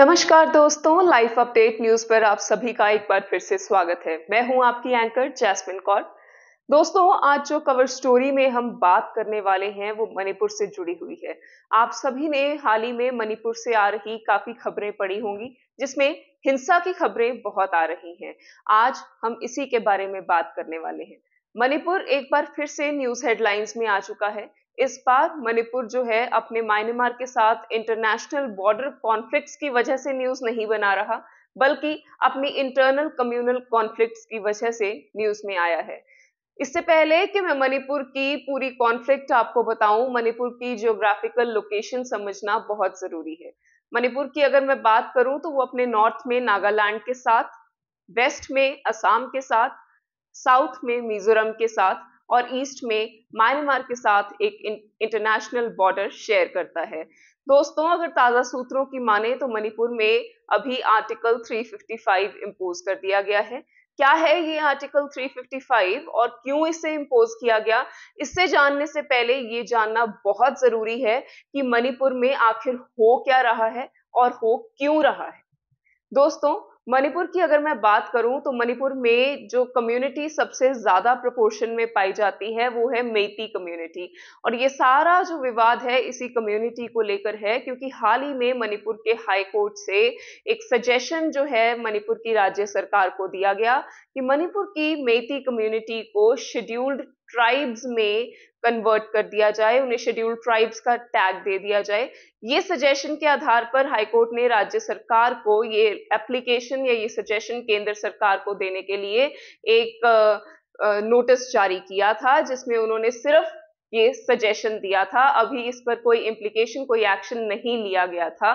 नमस्कार दोस्तों life update news पर आप सभी का एक बार फिर से स्वागत है मैं हूं आपकी एंकर जैस्मिन कौर दोस्तों आज जो कवर स्टोरी में हम बात करने वाले हैं वो मणिपुर से जुड़ी हुई है आप सभी ने हाल ही में मणिपुर से आ रही काफी खबरें पड़ी होंगी जिसमें हिंसा की खबरें बहुत आ रही हैं आज हम इसी के बारे में बात करने वाले हैं मणिपुर एक बार फिर से न्यूज हेडलाइंस में आ चुका है इस बार मणिपुर जो है अपने म्यांमार के साथ इंटरनेशनल बॉर्डर कॉन्फ्लिक्ट्स की वजह से न्यूज नहीं बना रहा बल्कि अपनी इंटरनल कम्युनल कॉन्फ्लिक्ट्स की वजह से न्यूज में आया है इससे पहले कि मैं मणिपुर की पूरी कॉन्फ्लिक्ट आपको बताऊं मणिपुर की जियोग्राफिकल लोकेशन समझना बहुत जरूरी है मणिपुर की अगर मैं बात करूं तो वो अपने नॉर्थ में नागालैंड के साथ वेस्ट में असम के साथ साउथ में मिजोरम के साथ और ईस्ट में म्यांमार के साथ एक इंटरनेशनल बॉर्डर शेयर करता है दोस्तों अगर ताज़ा सूत्रों की माने तो मणिपुर में अभी आर्टिकल 355 इंपोज कर दिया गया है क्या है ये आर्टिकल 355 और क्यों इसे इम्पोज किया गया इससे जानने से पहले ये जानना बहुत जरूरी है कि मणिपुर में आखिर हो क्या रहा है और हो क्यों रहा है दोस्तों मणिपुर की अगर मैं बात करूं तो मणिपुर में जो कम्युनिटी सबसे ज्यादा प्रपोर्शन में पाई जाती है वो है मेती कम्युनिटी और ये सारा जो विवाद है इसी कम्युनिटी को लेकर है क्योंकि हाल ही में मणिपुर के हाई कोर्ट से एक सजेशन जो है मणिपुर की राज्य सरकार को दिया गया कि मणिपुर की मेती कम्युनिटी को शेड्यूल्ड ट्राइब्स में कन्वर्ट कर दिया जाए उन्हें शेड्यूल ट्राइब्स का टैग दे दिया जाए ये सजेशन के आधार पर हाईकोर्ट ने राज्य सरकार को ये एप्लीकेशन या ये सजेशन केंद्र सरकार को देने के लिए एक नोटिस जारी किया था जिसमें उन्होंने सिर्फ ये सजेशन दिया था अभी इस पर कोई इम्प्लीकेशन कोई एक्शन नहीं लिया गया था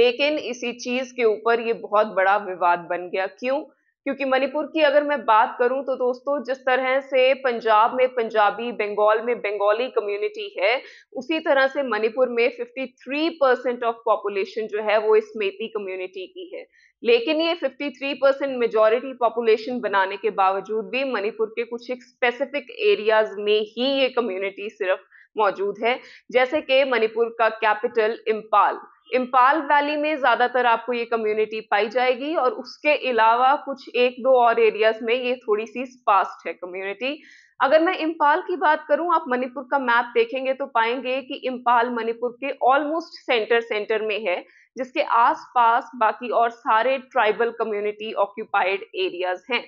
लेकिन इसी चीज के ऊपर ये बहुत बड़ा विवाद बन गया क्यों क्योंकि मणिपुर की अगर मैं बात करूं तो दोस्तों जिस तरह से पंजाब में पंजाबी बंगाल में बंगाली कम्युनिटी है उसी तरह से मणिपुर में 53 परसेंट ऑफ पॉपुलेशन जो है वो इस मेती कम्युनिटी की है लेकिन ये 53 परसेंट मेजोरिटी पॉपुलेशन बनाने के बावजूद भी मणिपुर के कुछ एक स्पेसिफिक एरियाज में ही ये कम्युनिटी सिर्फ मौजूद है जैसे कि मणिपुर का कैपिटल इम्पाल इम्पाल वैली में ज़्यादातर आपको ये कम्युनिटी पाई जाएगी और उसके अलावा कुछ एक दो और एरियाज में ये थोड़ी सी स्पास्ट है कम्युनिटी अगर मैं इम्पाल की बात करूं आप मणिपुर का मैप देखेंगे तो पाएंगे कि इम्पाल मणिपुर के ऑलमोस्ट सेंटर सेंटर में है जिसके आसपास बाकी और सारे ट्राइबल कम्युनिटी ऑक्यूपाइड एरियाज हैं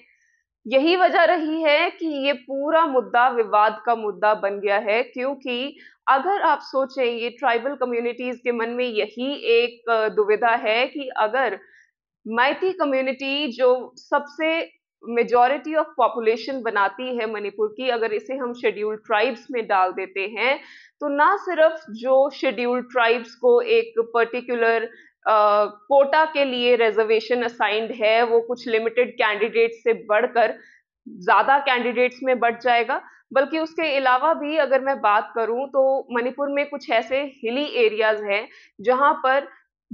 यही वजह रही है कि ये पूरा मुद्दा विवाद का मुद्दा बन गया है क्योंकि अगर आप सोचें ये ट्राइबल कम्युनिटीज के मन में यही एक दुविधा है कि अगर मैथी कम्युनिटी जो सबसे मेजॉरिटी ऑफ पॉपुलेशन बनाती है मणिपुर की अगर इसे हम शेड्यूल्ड ट्राइब्स में डाल देते हैं तो ना सिर्फ जो शेड्यूल्ड ट्राइब्स को एक पर्टिकुलर कोटा के लिए रिजर्वेशन असाइंड है वो कुछ लिमिटेड कैंडिडेट से बढ़कर ज्यादा कैंडिडेट्स में बढ़ जाएगा बल्कि उसके अलावा भी अगर मैं बात करूं तो मणिपुर में कुछ ऐसे हिली एरियाज हैं जहां पर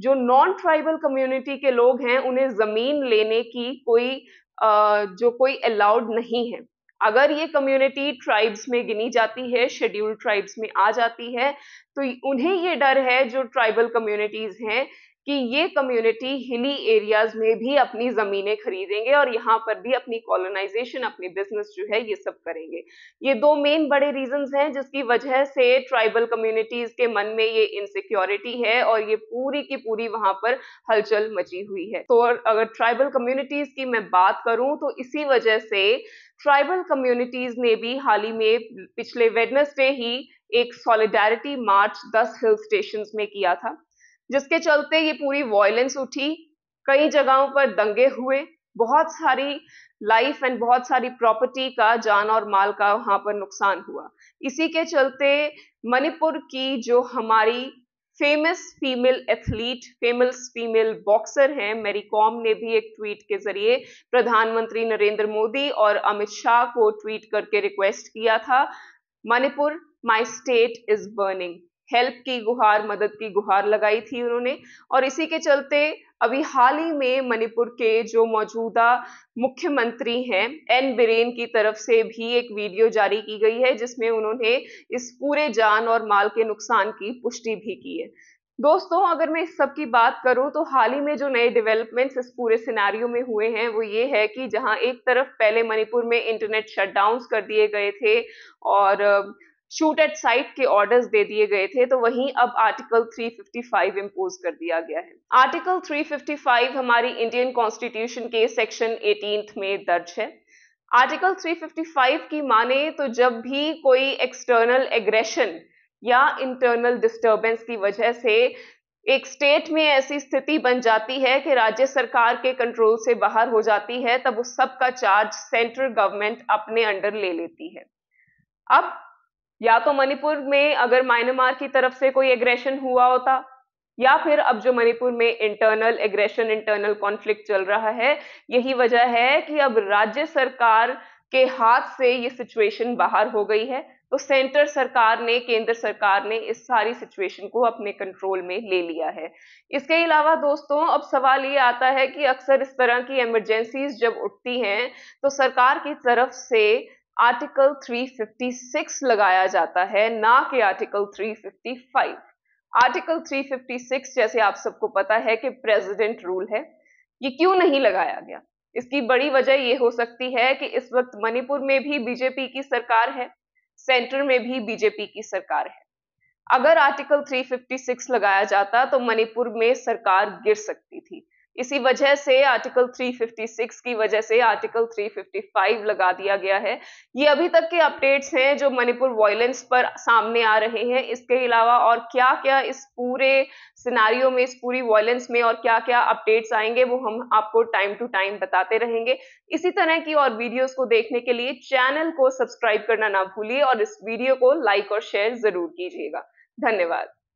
जो नॉन ट्राइबल कम्युनिटी के लोग हैं उन्हें जमीन लेने की कोई जो कोई अलाउड नहीं है अगर ये कम्युनिटी ट्राइब्स में गिनी जाती है शेड्यूल्ड ट्राइब्स में आ जाती है तो उन्हें ये डर है जो ट्राइबल कम्युनिटीज हैं कि ये कम्युनिटी हिली एरियाज में भी अपनी ज़मीनें खरीदेंगे और यहाँ पर भी अपनी कॉलोनाइजेशन अपनी बिजनेस जो है ये सब करेंगे ये दो मेन बड़े रीजंस हैं जिसकी वजह से ट्राइबल कम्युनिटीज़ के मन में ये इनसिक्योरिटी है और ये पूरी की पूरी वहाँ पर हलचल मची हुई है तो अगर ट्राइबल कम्युनिटीज़ की मैं बात करूँ तो इसी वजह से ट्राइबल कम्युनिटीज़ ने भी हाल ही में पिछले वेडनेसडे ही एक सॉलिडारिटी मार्च दस हिल स्टेशन में किया था जिसके चलते ये पूरी वॉयलेंस उठी कई जगहों पर दंगे हुए बहुत सारी लाइफ एंड बहुत सारी प्रॉपर्टी का जान और माल का वहां पर नुकसान हुआ इसी के चलते मणिपुर की जो हमारी famous female athlete famous female boxer हैं मेरी कॉम ने भी एक ट्वीट के जरिए प्रधानमंत्री नरेंद्र मोदी और अमित शाह को ट्वीट करके रिक्वेस्ट किया था Manipur my state is burning help की गुहार मदद की गुहार लगाई थी उन्होंने और इसी के चलते अभी हाल ही में मणिपुर के जो मौजूदा मुख्यमंत्री हैं एन बिरेन की तरफ से भी एक वीडियो जारी की गई है जिसमें उन्होंने इस पूरे जान और माल के नुकसान की पुष्टि भी की है दोस्तों अगर मैं इस सब की बात करूं तो हाल ही में जो नए डेवलपमेंट्स इस पूरे सिनेरियो में हुए हैं वो ये है कि जहां एक तरफ पहले मणिपुर में इंटरनेट शटडाउन कर दिए गए थे और शूट एट साइट के ऑर्डर्स दे दिए गए थे तो वहीं अब आर्टिकल 355 इंपोज कर दिया गया है आर्टिकल 355 हमारी इंडियन कॉन्स्टिट्यूशन के सेक्शन 18 में दर्ज है आर्टिकल 355 की माने तो जब भी कोई एक्सटर्नल एग्रेशन या इंटरनल डिस्टरबेंस की वजह से एक स्टेट में ऐसी स्थिति बन जाती है कि राज्य सरकार के कंट्रोल से बाहर हो जाती है तब उस सब का चार्ज सेंट्रल गवर्नमेंट अपने अंडर ले लेती है अब या तो मणिपुर में अगर म्यांमार की तरफ से कोई एग्रेशन हुआ होता या फिर अब जो मणिपुर में इंटरनल एग्रेशन इंटरनल कॉन्फ्लिक्ट चल रहा है यही वजह है कि अब राज्य सरकार के हाथ से ये सिचुएशन बाहर हो गई है तो सेंटर सरकार ने केंद्र सरकार ने इस सारी सिचुएशन को अपने कंट्रोल में ले लिया है इसके अलावा दोस्तों अब सवाल ये आता है कि अक्सर इस तरह की इमरजेंसीज जब उठती हैं तो सरकार की तरफ से आर्टिकल 356 लगाया जाता है ना कि आर्टिकल 355 आर्टिकल 356 जैसे आप सबको पता है कि प्रेसिडेंट रूल है ये क्यों नहीं लगाया गया इसकी बड़ी वजह ये हो सकती है कि इस वक्त मणिपुर में भी बीजेपी की सरकार है सेंटर में भी बीजेपी की सरकार है अगर आर्टिकल 356 लगाया जाता तो मणिपुर में सरकार गिर सकती थी इसी वजह से आर्टिकल 356 की वजह से आर्टिकल 355 लगा दिया गया है ये अभी तक के अपडेट्स हैं जो मणिपुर वॉयलेंस पर सामने आ रहे हैं इसके अलावा और क्या क्या इस पूरे सिनारियो में इस पूरी वॉयलेंस में और क्या क्या अपडेट्स आएंगे वो हम आपको टाइम टू टाइम बताते रहेंगे इसी तरह की और वीडियोज को देखने के लिए चैनल को सब्सक्राइब करना ना भूलिए और इस वीडियो को लाइक और शेयर जरूर कीजिएगा धन्यवाद